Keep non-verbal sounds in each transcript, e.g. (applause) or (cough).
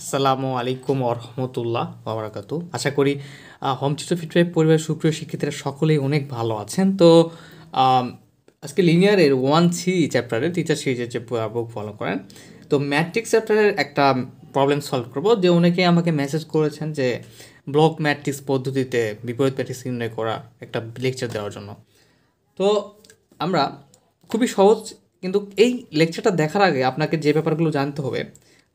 আসসালামু আলাইকুম আরহামতুল্লাহ বাবরাকাত আশা করি হোম টিউটর ফিডব্যাক পরিবার সুপ্রিয় শিক্ষিতরা সকলেই অনেক ভালো আছেন তো আজকে লিনিয়ারের ওয়ান সি চ্যাপ্টারের টিচার সিরিজের যে বুক ফলো করেন তো ম্যাট্রিক্স চ্যাপ্টারের একটা প্রবলেম সলভ করব যে অনেকে আমাকে মেসেজ করেছেন যে ব্লক ম্যাট্রিক্স পদ্ধতিতে বিপরীত ম্যাট্রিক্স নির্ণয় করা একটা লেকচার দেওয়ার জন্য তো আমরা খুবই সহজ কিন্তু এই লেকচারটা দেখার আগে আপনাকে যে ব্যাপারগুলো জানতে হবে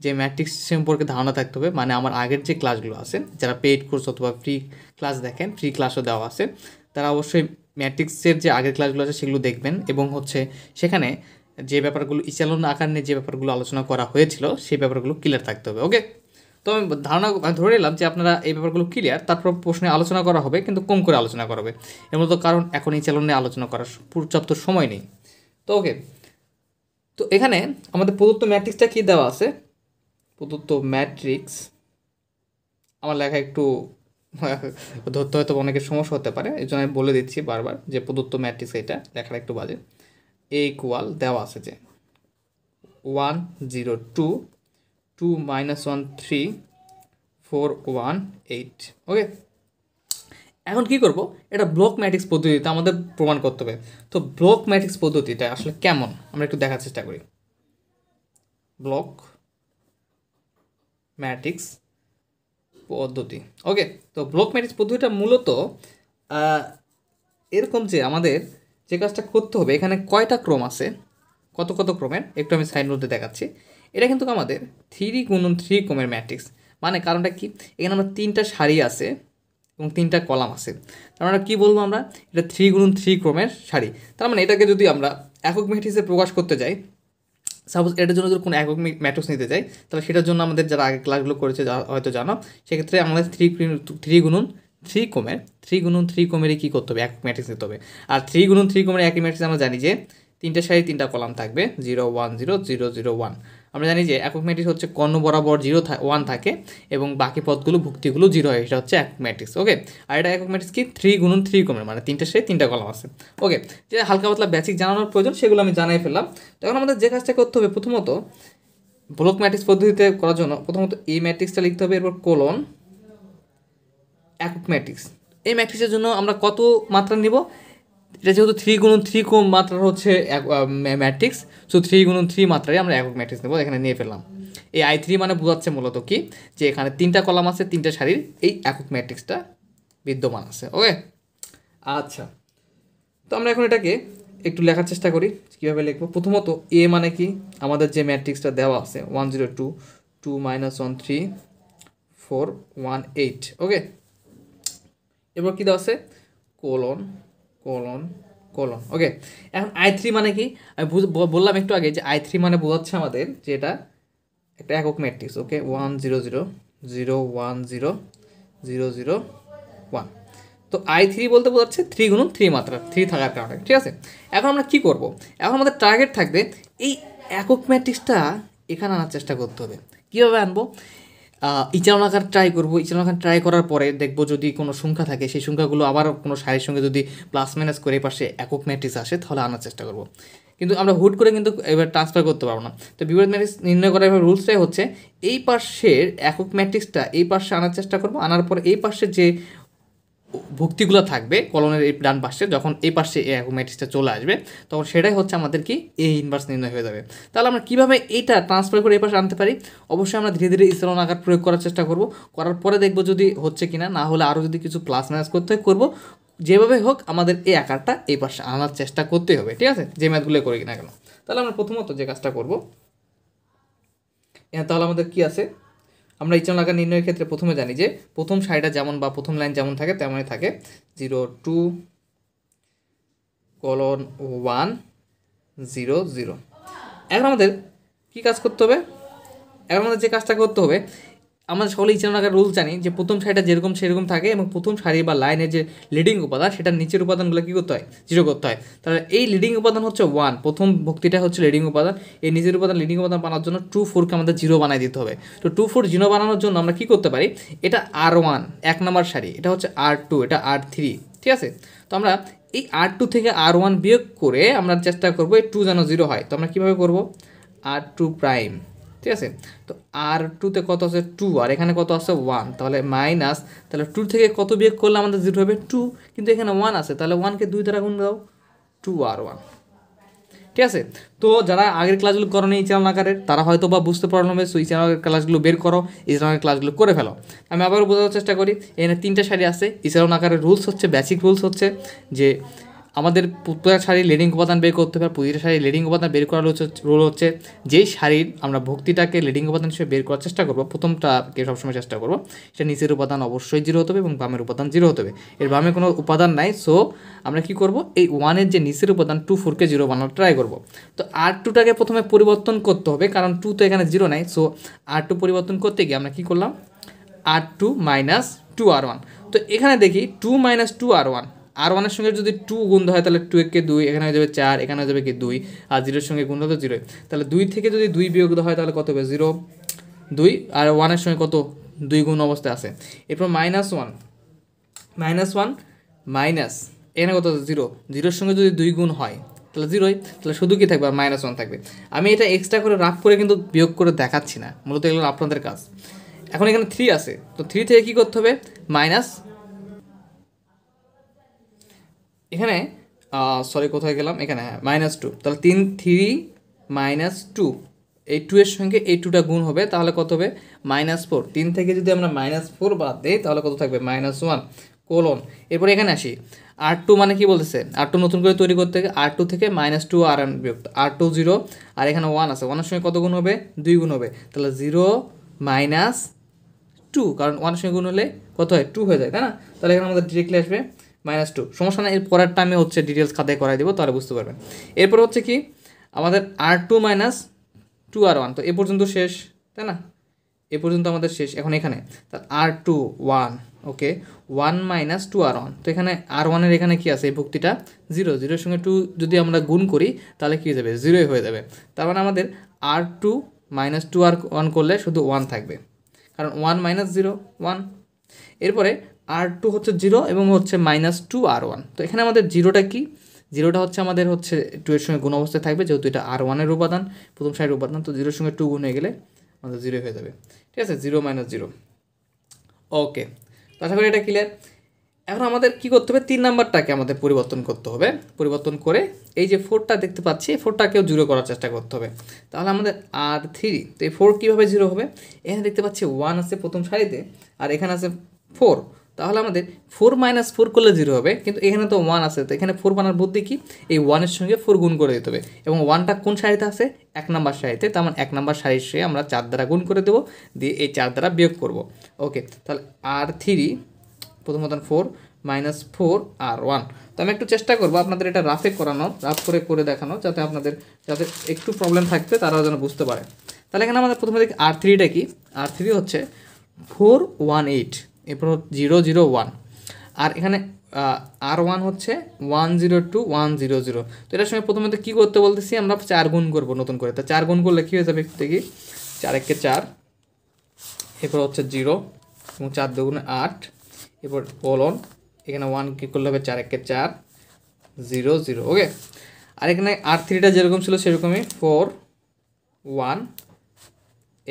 যে ম্যাট্রিক্স সম্পর্কে ধারণা থাকতে হবে মানে আমার আগের যে ক্লাসগুলো আছে যারা পেইড কোর্স অথবা ফ্রি ক্লাস দেখেন ফ্রি ক্লাসও দেওয়া আছে তারা অবশ্যই ম্যাট্রিক্সের যে আগের ক্লাসগুলো আছে সেগুলো দেখবেন এবং হচ্ছে সেখানে যে ব্যাপারগুলো ইচালন আকার নিয়ে যে ব্যাপারগুলো আলোচনা করা হয়েছিল সেই ব্যাপারগুলো ক্লিয়ার থাকতে হবে ওকে তো আমি ধারণা ধরে নিলাম যে আপনারা এই ব্যাপারগুলো ক্লিয়ার তারপর প্রশ্নে আলোচনা করা হবে কিন্তু কম করে আলোচনা করা হবে এর মতো কারণ এখন এই চ্যানেল আলোচনা করার পর্যাপ্ত সময় নেই তো ওকে তো এখানে আমাদের প্রদত্ত ম্যাট্রিক্সটা কী দেওয়া আছে প্রদত্ত ম্যাট্রিক্স আমার লেখা একটু (laughs) ধরতে হয়তো অনেকের সমস্যা হতে পারে এই জন্য আমি বলে দিচ্ছি বারবার যে প্রদত্ত ম্যাট্রিক্স এটা লেখাটা একটু বাজে এ ইকুয়াল দেওয়া আছে যে one zero two two minus one three four one eight okay এখন কি করব এটা ব্লক ম্যাট্রিক্স পদ্ধতিতে আমাদের প্রমাণ করতে হবে তো ব্লক ম্যাট্রিক্স পদ্ধতিটা আসলে কেমন আমরা একটু দেখার চেষ্টা করি ব্লক ম্যাট্রিক্স পদ্ধতি ওকে তো ব্লক ম্যাট্রিক্স পদ্ধতিটা মূলত এরকম যে আমাদের যে কাজটা করতে হবে এখানে কয়টা ক্রম আছে কত কত ক্রমের একটু আমি সাইন রোডে দেখাচ্ছি এটা কিন্তু আমাদের থ্রি গুণন থ্রি ক্রমের ম্যাট্রিক্স মানে কারণটা কি এখানে আমরা তিনটা সারি আছে এবং তিনটা কলাম আছে তার মানে কী বলবো আমরা এটা থ্রি গুণন থ্রি ক্রমের সারি তার মানে এটাকে যদি আমরা একক ম্যাট্রিক্সে প্রকাশ করতে যাই সাপোজ এটার জন্য যদি কোনো একক ম্যাট্রিক্স নিতে চাই তাহলে সেটার জন্য আমাদের যারা আগে ক্লাসগুলো করেছে হয়তো জানো সেক্ষেত্রে আমাদের থ্রি থ্রি গুণন থ্রি কমে থ্রি গুণন থ্রি কমেরই কী করতে হবে এক ম্যাট্রিক্স নিতে হবে আর থ্রি গুণন থ্রি কমের একই ম্যাট্রিক্স আমরা জানি যে তিনটা সারি তিনটা কলাম থাকবে zero one zero zero zero one আমরা জানি যে একক ম্যাট্রিক্স হচ্ছে কর্ণ বরাবর জিরো ওয়ান থাকে এবং বাকি পদগুলো ভুক্তিগুলো জিরো হয় এটা হচ্ছে একক ম্যাট্রিক্স ওকে আর এটা একক ম্যাট্রিক্স কি থ্রি গুণন থ্রি কমের মানে তিনটা সে তিনটা কলম আছে ওকে যে হালকা পাতলা বেসিক জানানোর প্রয়োজন সেগুলো আমি জানাই ফেললাম তখন আমাদের যে কাজটা করতে হবে প্রথমত ব্লক ম্যাট্রিক্স পদ্ধতিতে করার জন্য প্রথমত এই ম্যাট্রিক্সটা লিখতে হবে এরপর কোলন একক ম্যাট্রিক্স এই ম্যাট্রিক্সের জন্য আমরা কত মাত্রা নিব এটা যেহেতু থ্রি গুণন থ্রি কম মাত্রার হচ্ছে ম্যাট্রিক্স সো থ্রি গুণন থ্রি মাত্রায় আমরা একক ম্যাট্রিক্স নেবো এখানে নিয়ে ফেললাম এই আই থ্রি মানে বোঝাচ্ছে মূলত কি যে এখানে তিনটা কলাম আছে তিনটা শাড়ির এই একক ম্যাট্রিক্সটা বিদ্যমান আছে ওকে আচ্ছা তো আমরা এখন এটাকে একটু লেখার চেষ্টা করি কীভাবে লিখবো প্রথমত এ মানে কি আমাদের যে ম্যাট্রিক্সটা দেওয়া আছে one zero two two minus one three four one eight okay এবার কী দেওয়া আছে কোলন কলন কলন ওকে এখন আই থ্রি মানে কি আমি বললাম একটু আগে যে আই থ্রি মানে বোঝাচ্ছে আমাদের যে এটা একটা একক matrix okay one zero zero zero one zero zero zero one তো আই থ্রি বলতে বোঝাচ্ছে থ্রি গুণ থ্রি মাত্রা থ্রি থাকার কারণে ঠিক আছে এখন আমরা কি করব এখন আমাদের টার্গেট থাকবে এই একক ম্যাট্রিক্সটা এখানে আনার চেষ্টা করতে হবে কীভাবে আনবো ইচালনাকার ট্রাই করবো ইচালনাকার ট্রাই করার পরে দেখবো যদি কোনো সংখ্যা থাকে সেই সংখ্যাগুলো আবার কোনো সারির সঙ্গে যদি প্লাস মাইনাস করে পাশে একক ম্যাট্রিক্স আসে তাহলে আনার চেষ্টা করবো কিন্তু আমরা হুট করে কিন্তু এবার ট্রান্সফার করতে পারবো না তো বিপরীত ম্যাট্রিক্স নির্ণয় করার এবার রুলসটাই হচ্ছে এই পাশের একক ম্যাট্রিক্সটা এই পাশে আনার চেষ্টা করবো আনার পর এই পাশে যে ভক্তিগুলো থাকবে কলনের এই ডান পাশে যখন এই পাশে এই ম্যাট্রিক্সটা চলে আসবে তখন সেটাই হচ্ছে আমাদের কি এই ইনভার্স নির্ণয় হয়ে যাবে তাহলে আমরা কীভাবে এইটা ট্রান্সফার করে এই পাশে আনতে পারি অবশ্যই আমরা ধীরে ধীরে ইসলন আকার প্রয়োগ করার চেষ্টা করব করার পরে দেখবো যদি হচ্ছে কি না হলে আরও যদি কিছু প্লাস ম্যাচ করতে হয় করবো যেভাবে হোক আমাদের এই আকারটা এই পাশে আনার চেষ্টা করতেই হবে ঠিক আছে যে ম্যাথগুলো করি না কেন তাহলে আমরা প্রথমত যে কাজটা করবো তাহলে আমাদের কি আছে আমরা ইচ্ছান লাগা নির্ণয়ের ক্ষেত্রে প্রথমে জানি যে প্রথম সারিটা যেমন বা প্রথম লাইন যেমন থাকে তেমনই থাকে জিরো টু কলন ওয়ান জিরো জিরো এখন আমাদের কী কাজ করতে হবে এখন আমাদের যে কাজটা করতে হবে আমরা সকলে ইচানাকার রুল জানি যে প্রথম শাড়িটা যেরকম সেরকম থাকে এবং প্রথম শাড়ি বা লাইনের যে লিডিং উপাদান সেটা নিচের উপাদানগুলো কী করতে হয় জিরো করতে হয় তাহলে এই লিডিং উপাদান হচ্ছে ওয়ান প্রথম ভক্তিটা হচ্ছে লিডিং উপাদান এই নিচের উপাদান লিডিং উপাদান বানানোর জন্য টু ফোরকে আমাদের জিরো বানাই দিতে হবে তো টু ফোর জিরো বানানোর জন্য আমরা কী করতে পারি এটা আর ওয়ান এক নম্বর শাড়ি এটা হচ্ছে আর টু এটা আর থ্রি ঠিক আছে তো আমরা এই আর টু থেকে আর ওয়ান বিয়োগ করে আমরা চেষ্টা করবো এই টু যেন জিরো হয় তো আমরা কীভাবে করবো আর টু প্রাইম ঠিক আছে তো আর টুতে কত আছে টু আর এখানে কত আছে ওয়ান তাহলে মাইনাস তাহলে টু থেকে কত বিয়োগ করলে আমাদের জিরো হবে টু কিন্তু এখানে ওয়ান আছে তাহলে ওয়ানকে দুই দ্বারা গুণ দাও টু আর ওয়ান ঠিক আছে তো যারা আগের ক্লাসগুলো করো এই চ্যানেল আকারের তারা হয়তো বা বুঝতে পারলো হবে সো এই চ্যানেলের ক্লাসগুলো বের করো এই চ্যানেলের ক্লাসগুলো করে ফেলো আমি আবারও বোঝানোর চেষ্টা করি এখানে তিনটা শাড়ি আছে এই আকারের রুলস হচ্ছে বেসিক রুলস হচ্ছে যে আমাদের প্রত্যেক শাড়ির লেডিং উপাদান বের করতে হবে প্রতিটা শাড়ির লেডিং উপাদান বের করার রোল হচ্ছে যেই শাড়ির আমরা ভক্তিটাকে লেডিং উপাদান হিসেবে বের করার চেষ্টা করবো প্রথমটাকে সবসময় চেষ্টা করবো সেটা নিচের উপাদান অবশ্যই জিরো হতে হবে এবং বামের উপাদান জিরো হতে হবে এর বামে কোনো উপাদান নাই সো আমরা কি করব এই ওয়ানের যে নিচের উপাদান টু ফোরকে জিরো বানানোর ট্রাই করব তো আর টুটাকে প্রথমে পরিবর্তন করতে হবে কারণ টু তো এখানে জিরো নাই সো আর টু পরিবর্তন করতে গিয়ে আমরা কি করলাম R two minus two R one তো এখানে দেখি two minus two R one R ওয়ানের সঙ্গে যদি টু গুণ হয় তাহলে টু একে দুই এখানে হয়ে যাবে চার এখানে হয়ে যাবে কি দুই আর জিরোর সঙ্গে গুণ হতো জিরো তাহলে দুই থেকে যদি দুই বিয়োগ হয় তাহলে কত হবে জিরো দুই আর ওয়ানের সঙ্গে কত দুই গুণ অবস্থায় আছে এরপর minus one minus one minus এখানে কত জিরো জিরোর সঙ্গে যদি দুই গুণ হয় তাহলে জিরোই তাহলে শুধু কি থাকবে আর মাইনাস ওয়ান থাকবে আমি এটা এক্সট্রা করে রাফ করে কিন্তু বিয়োগ করে দেখাচ্ছি না মূলত এগুলো আপনাদের কাজ এখন এখানে থ্রি আছে তো থ্রি থেকে কী করতে হবে মাইনাস এখানে সরি কোথায় গেলাম এখানে হ্যাঁ মাইনাস টু তাহলে তিন থ্রি মাইনাস টু এই টু এর সঙ্গে এই টুটা গুণ হবে তাহলে কত হবে মাইনাস ফোর তিন থেকে যদি আমরা মাইনাস ফোর বাদ দিই তাহলে কত থাকবে মাইনাস ওয়ান কোলন এরপরে এখানে আসি আর টু মানে কি বলতেছে আর টু নতুন করে তৈরি করতে আর টু থেকে মাইনাস টু আর এন বিয়োগ আর টু জিরো আর এখানে ওয়ান আছে ওয়ানের সঙ্গে কত গুণ হবে দুই গুণ হবে তাহলে জিরো মাইনাস টু কারণ ওয়ানের সঙ্গে গুণ হলে কত হয় টু হয়ে যায় তাই না তাহলে এখানে আমাদের ডিরেক্টলি আসবে মাইনাস টু সমস্যা না এর পরেরটা আমি হচ্ছে ডিটেলস খাতায় করাই দেবো তাহলে বুঝতে পারবেন এরপর হচ্ছে কি আমাদের R two minus two R one তো এ পর্যন্ত শেষ তাই না এ পর্যন্ত আমাদের শেষ এখন এখানে তার R two one okay one minus two R one তো এখানে আর ওয়ানের এখানে কি আছে এই ভক্তিটা জিরো জিরোর সঙ্গে টু যদি আমরা গুণ করি তাহলে কী যাবে জিরোই হয়ে যাবে তার মানে আমাদের R two minus two R one করলে শুধু ওয়ান থাকবে কারণ ওয়ান মাইনাস জিরো ওয়ান এরপরে আর টু হচ্ছে জিরো এবং হচ্ছে মাইনাস টু আর ওয়ান তো এখানে আমাদের জিরোটা কি জিরোটা হচ্ছে আমাদের হচ্ছে টু এর সঙ্গে গুণ অবস্থায় থাকবে যেহেতু এটা আর ওয়ানের উপাদান প্রথম সাইডের উপাদান তো জিরোর সঙ্গে টু গুণ হয়ে গেলে আমাদের জিরো হয়ে যাবে ঠিক আছে জিরো মাইনাস জিরো ওকে তো আশা করি এটা ক্লিয়ার এখন আমাদের কি করতে হবে তিন নাম্বারটাকে আমাদের পরিবর্তন করতে হবে পরিবর্তন করে এই যে ফোরটা দেখতে পাচ্ছি এই ফোরটাকেও জিরো করার চেষ্টা করতে হবে তাহলে আমাদের আর থ্রি তো এই ফোর কীভাবে জিরো হবে এখানে দেখতে পাচ্ছি ওয়ান আছে প্রথম সারিতে আর এখানে আছে ফোর তাহলে আমাদের ফোর মাইনাস ফোর করলে জিরো হবে কিন্তু এখানে তো ওয়ান আছে তো এখানে ফোর বানার বুদ্ধি কি এই ওয়ানের সঙ্গে ফোর গুণ করে দিতে হবে এবং ওয়ানটা কোন সারিতে আছে এক নাম্বার সারিতে তার মানে এক নাম্বার সারির সে আমরা চার দ্বারা গুণ করে দেবো দিয়ে এই চার দ্বারা বিয়োগ করব ওকে তাহলে আর থ্রি প্রথমত four minus four R one তো আমি একটু চেষ্টা করবো আপনাদের এটা রাফে করানো রাফ করে করে দেখানো যাতে আপনাদের যাতে একটু প্রবলেম থাকবে তারাও যেন বুঝতে পারে তাহলে এখানে আমাদের প্রথমে দেখি আর থ্রিটা কি আর থ্রি হচ্ছে ফোর ওয়ান এইট এরপর জিরো জিরো ওয়ান আর এখানে আর ওয়ান হচ্ছে one zero two one zero zero তো এটার সময় প্রথমে কী করতে বলতেছি আমরা চার গুণ করবো নতুন করে তা চার গুণ করলে কী হয়ে যাবে একটু দেখি চার একে চার এরপর হচ্ছে জিরো এবং চার দুগুণে আট এরপর বলন এখানে ওয়ান কি করলে হবে চার একে চার জিরো জিরো ওকে আর এখানে আর থ্রিটা যেরকম ছিল সেরকমই four one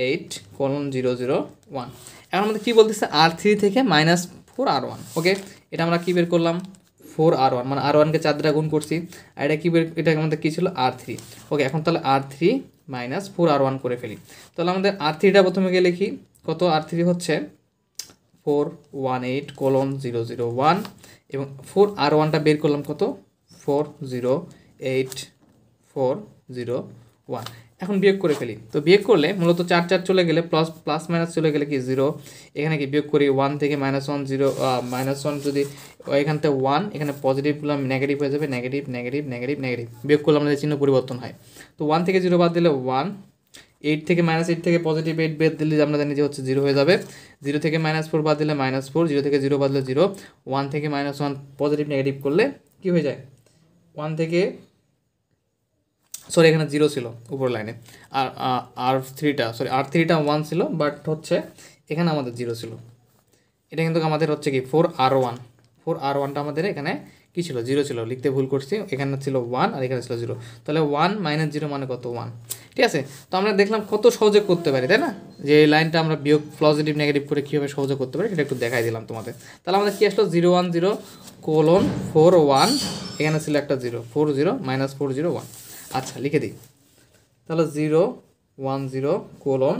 eight colon zero zero one এখন আমাদের কী বলতেছে আর থ্রি থেকে minus four R one okay এটা আমরা কী বের করলাম ফোর আর ওয়ান মানে আর ওয়ানকে চার গুণ করছি আর এটা কী বের এটা আমাদের কী ছিল আর থ্রি ওকে এখন তাহলে আর three minus four R one করে ফেলি তাহলে আমাদের আর থ্রিটা প্রথমে গেলে লিখি কত আর থ্রি হচ্ছে four one eight colon zero zero one এবং ফোর আর ওয়ানটা বের করলাম কত four zero eight four zero one এখন বিয়োগ করে ফেলি তো বিয়োগ করলে মূলত চার চার চলে গেলে প্লাস প্লাস মাইনাস চলে গেলে কি জিরো এখানে কি বিয়োগ করি ওয়ান থেকে minus one zero minus one যদি এখানতে ওয়ান এখানে পজিটিভ করলাম নেগেটিভ হয়ে যাবে নেগেটিভ নেগেটিভ নেগেটিভ নেগেটিভ বিয়োগ করলে আমাদের চিহ্ন পরিবর্তন হয় তো ওয়ান থেকে জিরো বাদ দিলে ওয়ান এইট থেকে মাইনাস এইট থেকে পজিটিভ এইট বেদ দিলে আমরা জানি যে হচ্ছে জিরো হয়ে যাবে জিরো থেকে মাইনাস ফোর বাদ দিলে মাইনাস ফোর জিরো থেকে জিরো বাদ দিলে জিরো ওয়ান থেকে মাইনাস ওয়ান পজিটিভ নেগেটিভ করলে কি হয়ে যায় ওয়ান থেকে সরি এখানে জিরো ছিল উপর লাইনে আর আর থ্রিটা সরি আর থ্রিটা ওয়ান ছিল বাট হচ্ছে এখানে আমাদের জিরো ছিল এটা কিন্তু আমাদের হচ্ছে কি four R one four R ওয়ানটা আমাদের এখানে কী ছিল জিরো ছিল লিখতে ভুল করছি এখানে ছিল ওয়ান আর এখানে ছিল জিরো তাহলে ওয়ান মাইনাস জিরো মানে কত ওয়ান ঠিক আছে তো আমরা দেখলাম কত সহজে করতে পারি তাই না যে এই লাইনটা আমরা বিয়োগ পজিটিভ নেগেটিভ করে কীভাবে সহজে করতে পারি সেটা একটু দেখাই দিলাম তোমাদের তাহলে আমাদের কী আসলো zero one zero colon four one এখানে ছিল একটা zero four zero minus four zero one আচ্ছা লিখে দিই তাহলে zero one zero colon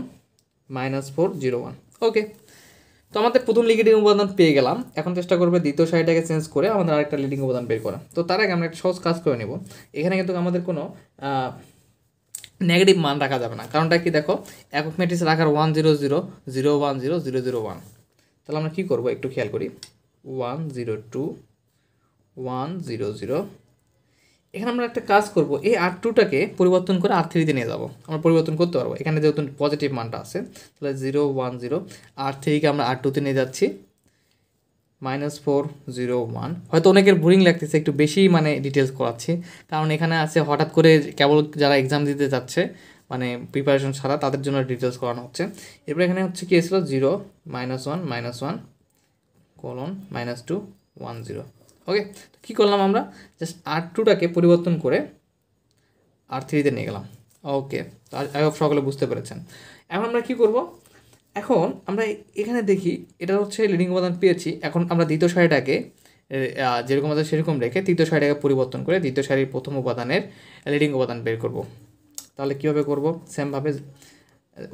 minus four zero one okay তো আমাদের প্রথম লিগেটিং উপাদান পেয়ে গেলাম এখন চেষ্টা করবে দ্বিতীয় সাইডটাকে চেঞ্জ করে আমাদের আরেকটা লিডিং উপাদান বের করা তো তার আগে আমরা একটা সহজ কাজ করে নেব এখানে কিন্তু আমাদের কোনো নেগেটিভ মান রাখা যাবে না কারণটা কি দেখো একক ম্যাট্রিক্স রাখার one zero zero zero one zero zero zero one তাহলে আমরা কী করবো একটু খেয়াল করি one zero two one zero zero এখানে আমরা একটা কাজ করব এই আর টুটাকে পরিবর্তন করে আর থ্রিতে নিয়ে যাবো আমরা পরিবর্তন করতে পারবো এখানে যেহেতু পজিটিভ মানটা আছে তাহলে জিরো ওয়ান জিরো আর থ্রিকে আমরা আর টুতে নিয়ে যাচ্ছি মাইনাস ফোর জিরো ওয়ান হয়তো অনেকের বোরিং লাগতেছে একটু বেশি মানে ডিটেলস করাচ্ছি কারণ এখানে আছে হঠাৎ করে কেবল যারা এক্সাম দিতে যাচ্ছে মানে প্রিপারেশন ছাড়া তাদের জন্য ডিটেলস করানো হচ্ছে এরপর এখানে হচ্ছে কি এসেছিলো zero minus one minus one colon minus two one zero okay তো কী করলাম আমরা জাস্ট আর টুটাকে পরিবর্তন করে আর থ্রিতে নিয়ে গেলাম ওকে আই সকলে বুঝতে পেরেছেন এখন আমরা কি করব এখন আমরা এখানে দেখি এটা হচ্ছে লিডিং উপাদান পেয়েছি এখন আমরা দ্বিতীয় সারিটাকে যেরকম আছে সেরকম রেখে তৃতীয় সারিটাকে পরিবর্তন করে দ্বিতীয় সারির প্রথম উপাদানের লিডিং উপাদান বের করব তাহলে কীভাবে করব সেমভাবে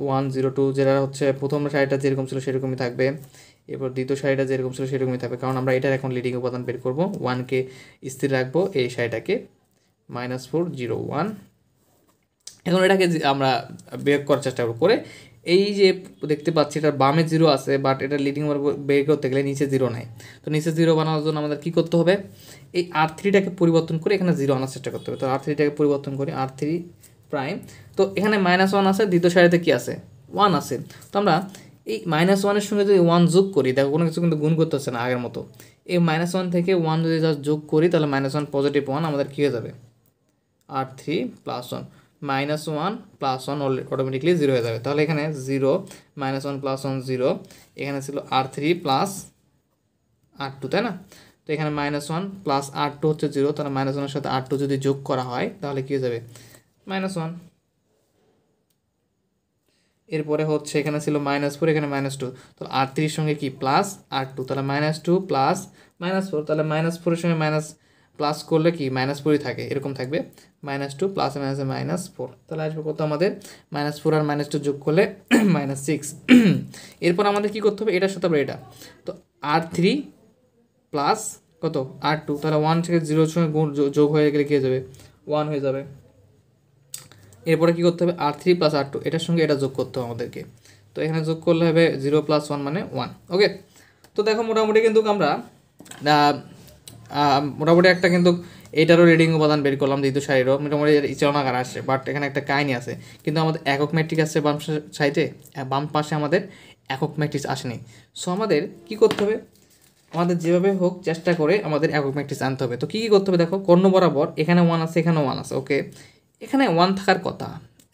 ওয়ান জিরো টু যেটা হচ্ছে প্রথম সারিটা যেরকম ছিল সেরকমই থাকবে এরপর দ্বিতীয় শাড়িটা যেরকম ছিল সেরকমই থাকবে কারণ আমরা এটার এখন লিডিং উপাদান বের করবো ওয়ানকে স্থির রাখবো এই শাড়িটাকে মাইনাস ফোর জিরো ওয়ান এখন এটাকে আমরা বের করার চেষ্টা করবো করে এই যে দেখতে পাচ্ছি এটা বামে জিরো আছে বাট এটা লিডিং বের করতে গেলে নিচে জিরো নাই তো নিচে জিরো বানানোর জন্য আমাদের কী করতে হবে এই আর থ্রিটাকে পরিবর্তন করে এখানে জিরো আনার চেষ্টা করতে হবে তো আর থ্রিটাকে পরিবর্তন করি আর থ্রি প্রাইম তো এখানে মাইনাস ওয়ান আছে দ্বিতীয় সারিতে কী আছে ওয়ান আছে তো আমরা এই মাইনাস ওয়ানের সঙ্গে যদি ওয়ান যোগ করি দেখো কোনো কিছু কিন্তু গুণ করতে হচ্ছে না আগের মতো এই মাইনাস ওয়ান থেকে ওয়ান যদি জাস্ট যোগ করি তাহলে মাইনাস ওয়ান পজিটিভ ওয়ান আমাদের কী হয়ে যাবে R three plus one minus one plus one automatically zero হয়ে যাবে তাহলে এখানে zero minus one plus one zero এখানে ছিল R three plus R two তাই না তো এখানে minus one plus R two হচ্ছে জিরো তাহলে মাইনাস ওয়ানের সাথে আর টু যদি যোগ করা হয় তাহলে কী হয়ে যাবে মাইনাস ওয়ান এরপরে হচ্ছে এখানে ছিল মাইনাস ফোর এখানে মাইনাস টু তাহলে আর থ্রির সঙ্গে কি প্লাস আর টু তাহলে minus two plus minus four তাহলে মাইনাস ফোরের সঙ্গে মাইনাস প্লাস করলে কি মাইনাস ফোরই থাকে এরকম থাকবে minus two plus minus minus four তাহলে আসবে কত আমাদের মাইনাস ফোর আর মাইনাস টু যোগ করলে মাইনাস (clears throat) সিক্স (clears throat) এরপর আমাদের কি করতে হবে এটার সাথে আবার এটা তো আর থ্রি প্লাস কত আর টু তাহলে ওয়ান থেকে জিরোর সঙ্গে গুণ যোগ হয়ে গেলে কে যাবে ওয়ান হয়ে যাবে এরপরে কী করতে হবে R three plus R two এটার সঙ্গে এটা যোগ করতে হবে আমাদেরকে তো এখানে যোগ করলে হবে জিরো প্লাস ওয়ান মানে ওয়ান ওকে তো দেখো মোটামুটি কিন্তু আমরা মোটামুটি একটা কিন্তু এটারও রিডিং উপাদান বের করলাম যেহেতু সারিরও মোটামুটি ইচারণা গান আসছে বাট এখানে একটা কাহিনি আছে কিন্তু আমাদের একক ম্যাট্রিক আসছে বাম সাইডে বাম পাশে আমাদের একক ম্যাট্রিক্স আসেনি সো আমাদের কি করতে হবে আমাদের যেভাবে হোক চেষ্টা করে আমাদের একক ম্যাট্রিক্স আনতে হবে তো কী কী করতে হবে দেখো কর্ণ বরাবর এখানে ওয়ান আছে এখানে ওয়ান আছে ওকে এখানে ওয়ান থাকার কথা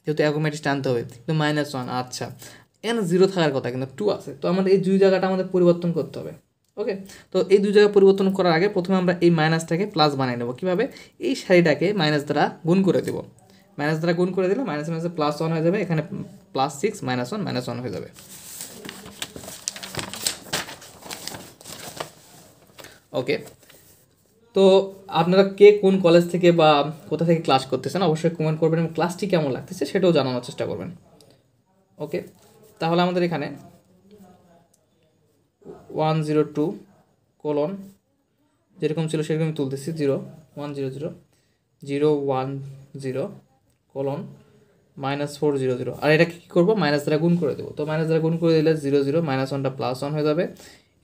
যেহেতু অ্যাকোমেটিক্স টানতে হবে কিন্তু মাইনাস ওয়ান আচ্ছা এখানে জিরো থাকার কথা কিন্তু টু আছে তো আমাদের এই দুই জায়গাটা আমাদের পরিবর্তন করতে হবে ওকে তো এই দুই জায়গা পরিবর্তন করার আগে প্রথমে আমরা এই মাইনাসটাকে প্লাস বানিয়ে নেবো কীভাবে এই শাড়িটাকে মাইনাস দ্বারা গুণ করে দেবো মাইনাস দ্বারা গুণ করে দিলে মাইনাস মাইনাসে প্লাস ওয়ান হয়ে যাবে এখানে plus six minus one minus one হয়ে যাবে ওকে তো আপনারা কে কোন কলেজ থেকে বা কোথা থেকে ক্লাস করতেছেন অবশ্যই কমেন্ট করবেন এবং ক্লাসটি কেমন লাগতেছে সেটাও জানানোর চেষ্টা করবেন ওকে তাহলে আমাদের এখানে ওয়ান জিরো টু কোলন যেরকম ছিল সেরকমই তুলতেছি zero one zero zero zero one zero colon minus four zero zero আর এটাকে কী করবো মাইনাস দ্বারা গুণ করে দেবো তো মাইনাস দ্বারা গুণ করে দিলে জিরো জিরো মাইনাস ওয়ানটা প্লাস ওয়ান হয়ে যাবে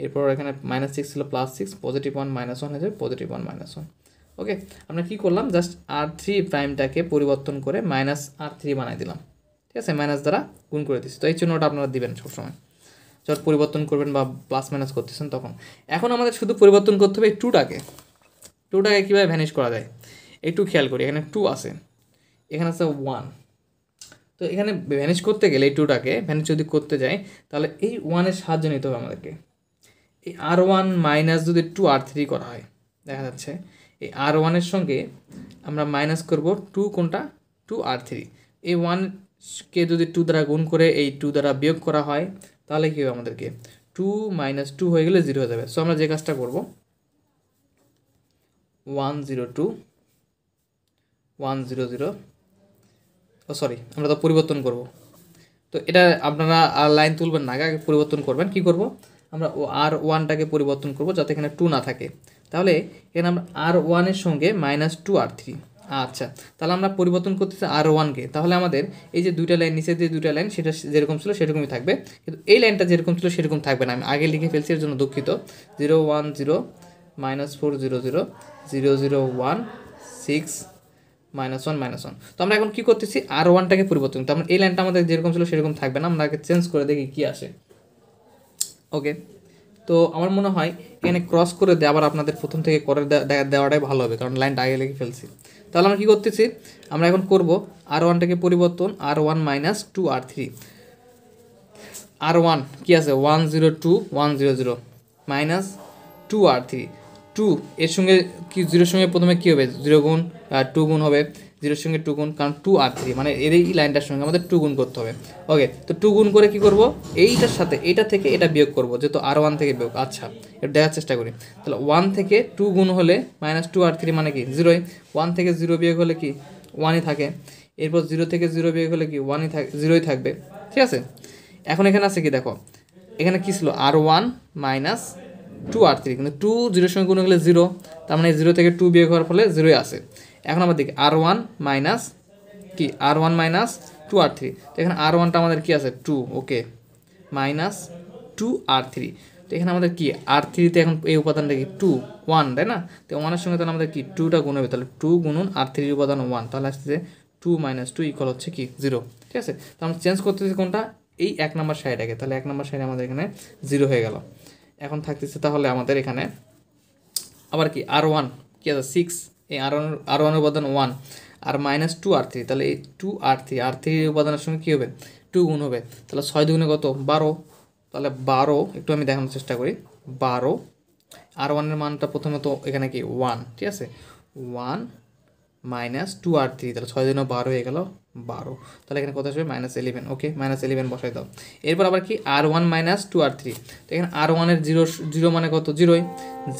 এরপর এখানে মাইনাস সিক্স ছিল plus six positive one minus one হয়ে positive one minus one okay আমরা কী করলাম জাস্ট আর থ্রি প্রাইমটাকে পরিবর্তন করে মাইনাস আর থ্রি বানাই দিলাম ঠিক আছে মাইনাস দ্বারা গুণ করে দিচ্ছি তো এই জন্য ওটা আপনারা দিবেন সবসময় যখন পরিবর্তন করবেন বা প্লাস মাইনাস করতেছেন তখন এখন আমাদের শুধু পরিবর্তন করতে হবে টুটাকে টুটাকে কীভাবে ভ্যানিশ করা যায় একটু খেয়াল করি এখানে টু আছে এখানে আছে ওয়ান তো এখানে ভ্যানিশ করতে গেলে এই টুটাকে ভ্যানিশ যদি করতে যাই তাহলে এই ওয়ানের সাহায্য নিতে হবে আমাদেরকে এই আর ওয়ান মাইনাস যদি টু আর থ্রি করা হয় দেখা যাচ্ছে এই আর ওয়ানের সঙ্গে আমরা মাইনাস করব টু কোনটা টু আর থ্রি এই ওয়ানকে যদি টু দ্বারা গুণ করে এই টু দ্বারা বিয়োগ করা হয় তাহলে কী হবে আমাদেরকে টু মাইনাস টু হয়ে গেলে জিরো হয়ে যাবে সো আমরা যে কাজটা করব one zero two one zero zero ও সরি আমরা তো পরিবর্তন করব তো এটা আপনারা লাইন তুলবেন না আগে পরিবর্তন করবেন কি করবো আমরা ও আর ওয়ানটাকে পরিবর্তন করব যাতে এখানে টু না থাকে তাহলে এখানে আমরা আর ওয়ানের সঙ্গে মাইনাস টু আর থ্রি আচ্ছা তাহলে আমরা পরিবর্তন করতেছি আর ওয়ানকে তাহলে আমাদের এই যে দুইটা লাইন নিচে যে দুইটা লাইন সেটা যেরকম ছিল সেরকমই থাকবে কিন্তু এই লাইনটা যেরকম ছিল সেরকম থাকবে না আমি আগে লিখে ফেলছি এর জন্য দুঃখিত zero one zero minus four zero zero zero zero one six minus one minus one তো আমরা এখন কী করতেছি আর ওয়ানটাকে পরিবর্তন তো আমরা মানে এই লাইনটা আমাদের যেরকম ছিল সেরকম থাকবে না আমরা চেঞ্জ করে দেখি কী আসে ওকে তো আমার মনে হয় এখানে ক্রস করে দেওয়া আবার আপনাদের প্রথম থেকে করে দেওয়াটাই ভালো হবে কারণ লাইনটা আগে লেগে ফেলছি তাহলে আমরা কী করতেছি আমরা এখন করব আর ওয়ানটাকে পরিবর্তন R one minus two R three R one কী আছে one zero two one zero zero minus two R three two এর সঙ্গে কি জিরোর সঙ্গে প্রথমে কী হবে জিরো গুণ টু গুণ হবে জিরোর সঙ্গে টু গুণ কারণ টু আর থ্রি মানে এর এই লাইনটার সঙ্গে আমাদের টু গুণ করতে হবে ওকে তো টু গুণ করে কি করব এইটার সাথে এটা থেকে এটা বিয়োগ করব যেহেতু আর ওয়ান থেকে বিয়োগ আচ্ছা এটা দেখার চেষ্টা করি তাহলে ওয়ান থেকে টু গুণ হলে মাইনাস টু আর থ্রি মানে কি জিরোই ওয়ান থেকে জিরো বিয়োগ হলে কি ওয়ানই থাকে এরপর জিরো থেকে জিরো বিয়োগ হলে কি ওয়ানই থাকে জিরোই থাকবে ঠিক আছে এখন এখানে আছে কি দেখো এখানে কী ছিল R one minus two R three কিন্তু টু জিরোর সঙ্গে গুণ হলে জিরো তার মানে জিরো থেকে টু বিয়োগ হওয়ার ফলে জিরোই আসে এখন আমরা দেখি আর ওয়ান মাইনাস কি R one minus two R three তো এখানে আর ওয়ানটা আমাদের কী আছে two okay minus two R three তো এখানে আমাদের কি আর থ্রিতে এখন এই উপাদানটা কি টু ওয়ান তাই না তো ওয়ানের সঙ্গে তাহলে আমাদের কি টুটা গুণ হবে তাহলে টু গুণুন আর থ্রির উপাদান ওয়ান তাহলে আসছে টু মাইনাস টু ইকুয়াল হচ্ছে কি জিরো ঠিক আছে তো আমরা চেঞ্জ করতেছি কোনটা এই এক নম্বর সাইডটাকে তাহলে এক নম্বর সাইডে আমাদের এখানে জিরো হয়ে গেল এখন থাকতেছে তাহলে আমাদের এখানে আবার কি আর ওয়ান কি আছে সিক্স এই আর ওয়ান আর ওয়ানের উপাদান ওয়ান আর মাইনাস টু আর থ্রি তাহলে এই two R three R three উপাদানের সঙ্গে কী হবে টু গুণ হবে তাহলে ছয় দুগুণে কত বারো তাহলে বারো একটু আমি দেখানোর চেষ্টা করি বারো আর ওয়ানের মানটা প্রথমে তো এখানে কি ওয়ান ঠিক আছে one minus two R three তাহলে ছয় দুগুণে বারো হয়ে গেল বারো তাহলে এখানে কত আসবে minus eleven okay minus eleven বসাই দাও এরপর আবার কি R one minus two R three তো এখানে আর ওয়ানের জিরো জিরো মানে কত জিরোই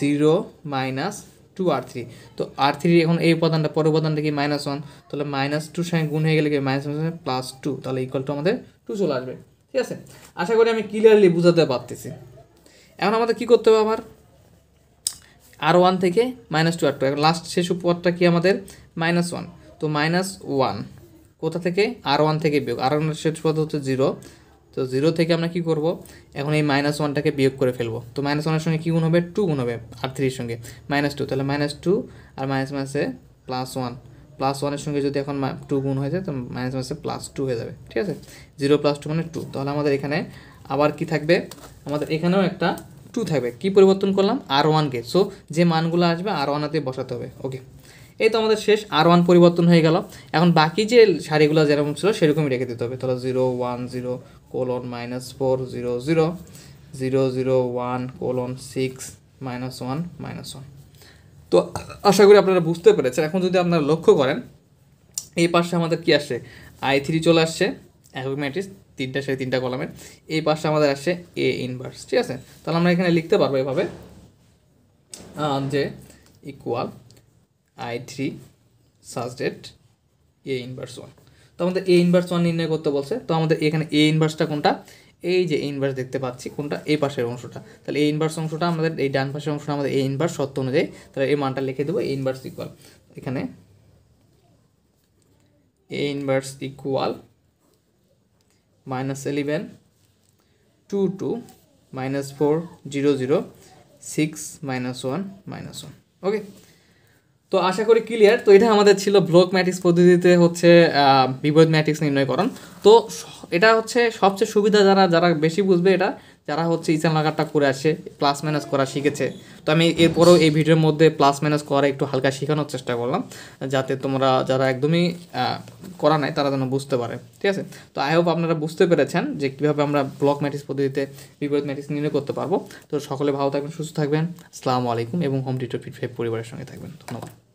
zero minus two R three তো আর থ্রির এখন এই উপাদানটা পরের উপাদানটা কি মাইনাস ওয়ান তাহলে মাইনাস টুর সঙ্গে গুণ হয়ে গেলে কি মাইনাস ওয়ান প্লাস টু তাহলে ইকুয়াল টু আমাদের টু চলে আসবে ঠিক আছে আশা করি আমি ক্লিয়ারলি বোঝাতে পারতেছি এখন আমাদের কি করতে হবে আবার আর ওয়ান থেকে মাইনাস টু আর টু এখন লাস্ট শেষ উপরটা কি আমাদের মাইনাস ওয়ান তো মাইনাস ওয়ান কোথা থেকে আর ওয়ান থেকে বিয়োগ আর ওয়ানের শেষ পদ হচ্ছে জিরো তো জিরো থেকে আমরা কি করব এখন এই মাইনাস ওয়ানটাকে বিয়োগ করে ফেলবো তো মাইনাস ওয়ানের সঙ্গে কী গুণ হবে টু গুণ হবে আর থ্রির সঙ্গে মাইনাস টু তাহলে মাইনাস টু আর মাইনাস মাসে প্লাস ওয়ান প্লাস ওয়ানের সঙ্গে যদি এখন টু গুণ হয়ে যায় তো মাইনাস মাসে প্লাস টু হয়ে যাবে ঠিক আছে জিরো প্লাস টু মানে টু তাহলে আমাদের এখানে আবার কি থাকবে আমাদের এখানেও একটা টু থাকবে কি পরিবর্তন করলাম আর ওয়ানকে সো যে মানগুলো আসবে আর ওয়ানাতে বসাতে হবে ওকে এই তো আমাদের শেষ আর ওয়ান পরিবর্তন হয়ে গেল এখন বাকি যে শাড়িগুলো যেরকম ছিল সেরকমই রেখে দিতে হবে তাহলে zero one zero colon minus four zero zero zero zero one colon six minus one minus one তো আশা করি আপনারা বুঝতে পেরেছেন এখন যদি আপনারা লক্ষ্য করেন এই পাশে আমাদের কি আসছে আই থ্রি চলে আসছে একক ম্যাট্রিক্স তিনটা সাড়ে তিনটা কলামের এই পাশে আমাদের আসছে এ ইনভার্স ঠিক আছে তাহলে আমরা এখানে লিখতে পারবো এভাবে যে equal I three subject A inverse one তো আমাদের এ ইনভার্স ওয়ান নির্ণয় করতে বলছে তো আমাদের এখানে এ ইনভার্সটা কোনটা এই যে ইনভার্স দেখতে পাচ্ছি কোনটা এই পাশের অংশটা তাহলে এই ইনভার্স অংশটা আমাদের এই ডান পাশের অংশটা আমাদের এই ইনভার্স সত্য অনুযায়ী তাহলে এই মানটা লিখে দেবো ইনভার্স ইকুয়াল এখানে A inverse equal minus eleven two two minus four zero zero six minus one minus one okay তো আশা করি ক্লিয়ার তো এটা আমাদের ছিল ব্লক ম্যাট্রিক্স পদ্ধতিতে হচ্ছে বিপরীত ম্যাট্রিক্স নির্ণয় করণ তো এটা হচ্ছে সবচেয়ে সুবিধা যারা যারা বেশি বুঝবে এটা যারা হচ্ছে ইসান লাগারটা করে আসে প্লাস মাইনাস করা শিখেছে তো আমি এরপরও এই ভিডিওর মধ্যে প্লাস মাইনাস করা একটু হালকা শেখানোর চেষ্টা করলাম যাতে তোমরা যারা একদমই করা নাই তারা যেন বুঝতে পারে ঠিক আছে তো আই হোপ আপনারা বুঝতে পেরেছেন যে কীভাবে আমরা ব্লক ম্যাটিস পদ্ধতিতে বিপরীত ম্যাটিস নির্ণয় করতে পারবো তো সকলে ভালো থাকবেন সুস্থ থাকবেন আসসালামু আলাইকুম এবং হোম টিউটর ফিট ফাইভ পরিবারের সঙ্গে থাকবেন ধন্যবাদ